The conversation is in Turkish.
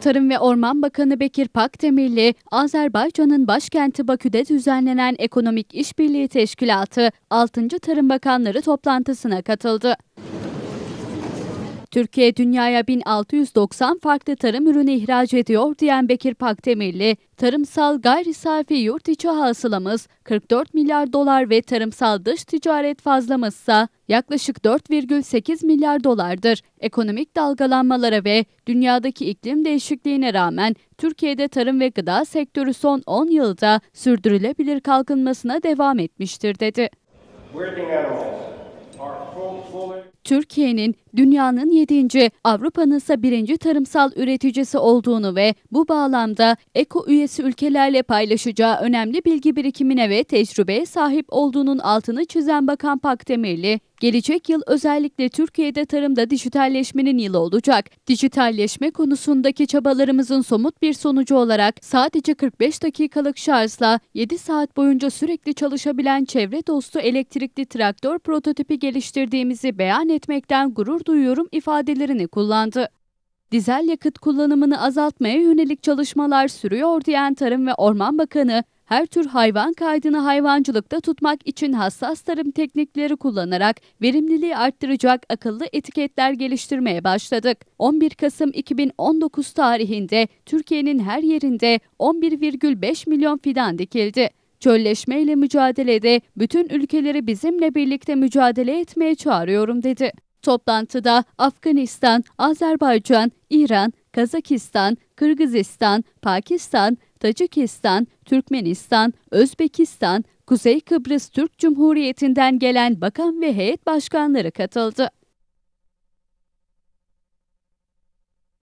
Tarım ve Orman Bakanı Bekir Pakdemirli, Azerbaycan'ın başkenti Bakü'de düzenlenen Ekonomik İşbirliği Teşkilatı 6. Tarım Bakanları toplantısına katıldı. Türkiye dünyaya 1690 farklı tarım ürünü ihraç ediyor diyen Bekir Pakdemirli, tarımsal gayri safi yurt içi hasılamız 44 milyar dolar ve tarımsal dış ticaret fazlamızsa yaklaşık 4,8 milyar dolardır. Ekonomik dalgalanmalara ve dünyadaki iklim değişikliğine rağmen Türkiye'de tarım ve gıda sektörü son 10 yılda sürdürülebilir kalkınmasına devam etmiştir dedi. Türkiye'nin dünyanın 7. Avrupa'nın ise 1. tarımsal üreticisi olduğunu ve bu bağlamda eko üyesi ülkelerle paylaşacağı önemli bilgi birikimine ve tecrübeye sahip olduğunun altını çizen Bakan Pakdemirli, Gelecek yıl özellikle Türkiye'de tarımda dijitalleşmenin yılı olacak. Dijitalleşme konusundaki çabalarımızın somut bir sonucu olarak sadece 45 dakikalık şarjla 7 saat boyunca sürekli çalışabilen çevre dostu elektrikli traktör prototipi geliştirdiğimizi beyan etti etmekten gurur duyuyorum ifadelerini kullandı. Dizel yakıt kullanımını azaltmaya yönelik çalışmalar sürüyor diyen Tarım ve Orman Bakanı, her tür hayvan kaydını hayvancılıkta tutmak için hassas tarım teknikleri kullanarak verimliliği arttıracak akıllı etiketler geliştirmeye başladık. 11 Kasım 2019 tarihinde Türkiye'nin her yerinde 11,5 milyon fidan dikildi. Çölleşmeyle mücadelede bütün ülkeleri bizimle birlikte mücadele etmeye çağırıyorum dedi. Toplantıda Afganistan, Azerbaycan, İran, Kazakistan, Kırgızistan, Pakistan, Tacikistan, Türkmenistan, Özbekistan, Kuzey Kıbrıs Türk Cumhuriyeti'nden gelen bakan ve heyet başkanları katıldı.